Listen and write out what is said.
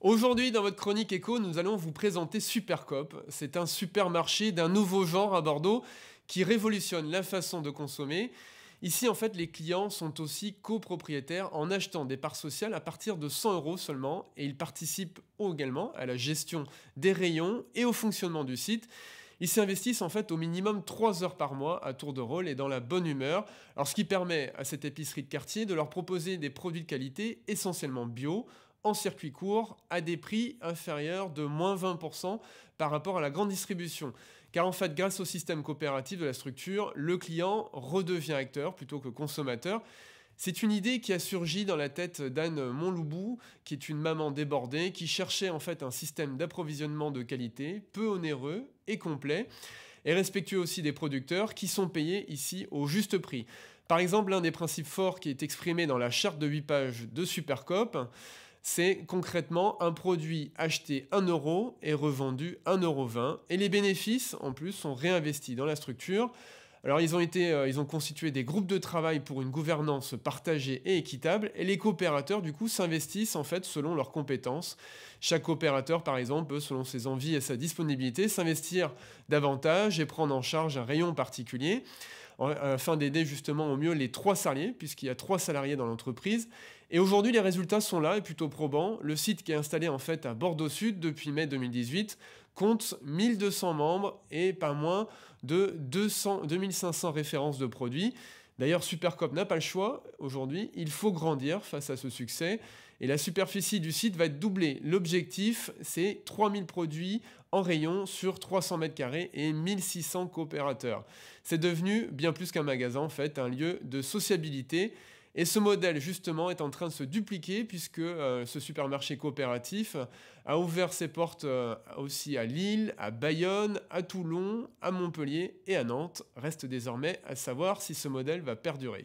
Aujourd'hui, dans votre chronique éco, nous allons vous présenter Supercop. C'est un supermarché d'un nouveau genre à Bordeaux qui révolutionne la façon de consommer. Ici, en fait, les clients sont aussi copropriétaires en achetant des parts sociales à partir de 100 euros seulement et ils participent également à la gestion des rayons et au fonctionnement du site. Ils s'investissent en fait au minimum 3 heures par mois à tour de rôle et dans la bonne humeur, alors ce qui permet à cette épicerie de quartier de leur proposer des produits de qualité essentiellement bio, en circuit court à des prix inférieurs de moins 20% par rapport à la grande distribution. Car en fait, grâce au système coopératif de la structure, le client redevient acteur plutôt que consommateur. C'est une idée qui a surgi dans la tête d'Anne Montloubou, qui est une maman débordée, qui cherchait en fait un système d'approvisionnement de qualité, peu onéreux et complet, et respectueux aussi des producteurs qui sont payés ici au juste prix. Par exemple, l'un des principes forts qui est exprimé dans la charte de 8 pages de Supercop, c'est concrètement un produit acheté 1 euro et revendu 1,20 Et les bénéfices, en plus, sont réinvestis dans la structure alors ils ont, été, euh, ils ont constitué des groupes de travail pour une gouvernance partagée et équitable, et les coopérateurs du coup s'investissent en fait selon leurs compétences. Chaque coopérateur par exemple peut, selon ses envies et sa disponibilité, s'investir davantage et prendre en charge un rayon particulier afin d'aider justement au mieux les trois salariés, puisqu'il y a trois salariés dans l'entreprise. Et aujourd'hui, les résultats sont là et plutôt probants. Le site qui est installé en fait à Bordeaux Sud depuis mai 2018 compte 1200 membres et pas moins de 2500 références de produits. D'ailleurs, Supercop n'a pas le choix aujourd'hui, il faut grandir face à ce succès et la superficie du site va être doublée. L'objectif, c'est 3000 produits en rayon sur 300 mètres carrés et 1600 coopérateurs. C'est devenu bien plus qu'un magasin en fait, un lieu de sociabilité et ce modèle, justement, est en train de se dupliquer puisque euh, ce supermarché coopératif a ouvert ses portes euh, aussi à Lille, à Bayonne, à Toulon, à Montpellier et à Nantes. Reste désormais à savoir si ce modèle va perdurer.